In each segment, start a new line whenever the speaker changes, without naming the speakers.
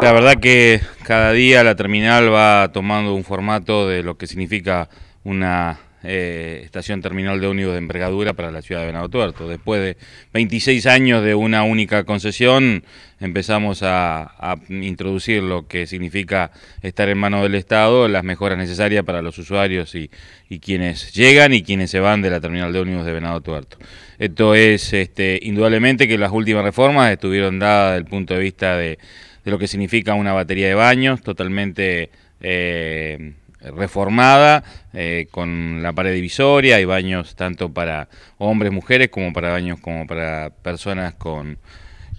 La verdad que cada día la terminal va tomando un formato de lo que significa una eh, estación terminal de ómnibus de envergadura para la ciudad de Venado Tuerto. Después de 26 años de una única concesión, empezamos a, introducir lo que significa estar en manos del Estado, las mejoras necesarias para los usuarios y, quienes llegan y quienes se van de la terminal de ómnibus de Venado Tuerto. Esto es este, indudablemente que las últimas reformas estuvieron dadas desde el punto de vista de de lo que significa una batería de baños totalmente eh, reformada, eh, con la pared divisoria, y baños tanto para hombres, mujeres, como para baños como para personas con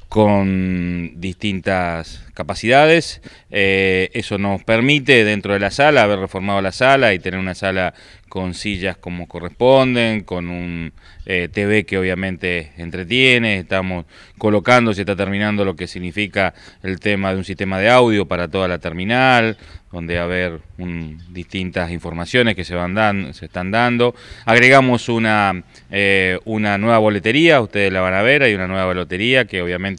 con distintas capacidades. Eh, eso nos permite dentro de la sala haber reformado la sala y tener una sala con sillas como corresponden, con un eh, TV que obviamente entretiene, estamos colocando, se está terminando lo que significa el tema de un sistema de audio para toda la terminal, donde va a haber distintas informaciones que se van dando, se están dando. Agregamos una, eh, una nueva boletería, ustedes la van a ver, hay una nueva boletería que obviamente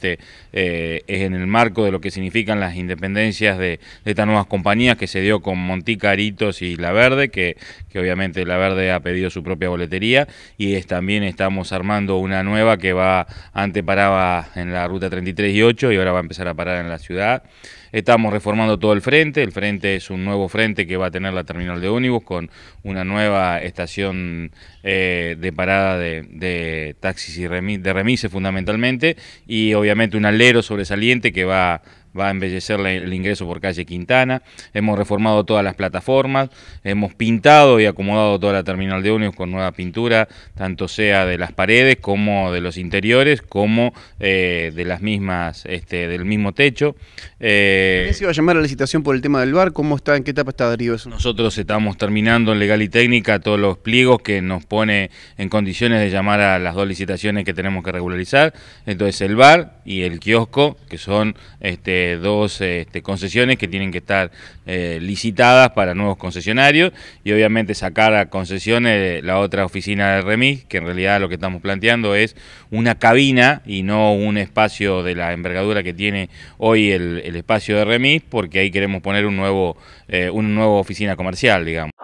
eh, es en el marco de lo que significan las independencias de, estas nuevas compañías que se dio con Montica, Aritos y La Verde, que, obviamente La Verde ha pedido su propia boletería y también estamos armando una nueva que va, antes paraba en la ruta 33 y 8 y ahora va a empezar a parar en la ciudad. Estamos reformando todo el frente, el frente es un nuevo frente que va a tener la terminal de ómnibus con una nueva estación eh, de parada de, taxis y de remises fundamentalmente y obviamente obviamente un alero sobresaliente que va va a embellecer el ingreso por calle Quintana. Hemos reformado todas las plataformas, hemos pintado y acomodado toda la terminal de unión con nueva pintura, tanto sea de las paredes como de los interiores, como eh, de las mismas, este, del mismo techo. Eh, se iba a llamar a la licitación por el tema del bar? ¿Cómo está? ¿En qué etapa está Darío eso? Nosotros estamos terminando en legal y técnica todos los pliegos que nos pone en condiciones de llamar a las dos licitaciones que tenemos que regularizar. Entonces el bar y el kiosco, que son este dos este, concesiones que tienen que estar eh, licitadas para nuevos concesionarios y obviamente sacar a concesiones la otra oficina de remis, que en realidad lo que estamos planteando es una cabina y no un espacio de la envergadura que tiene hoy el, espacio de remis, porque ahí queremos poner un nuevo, eh, una nueva oficina comercial, digamos.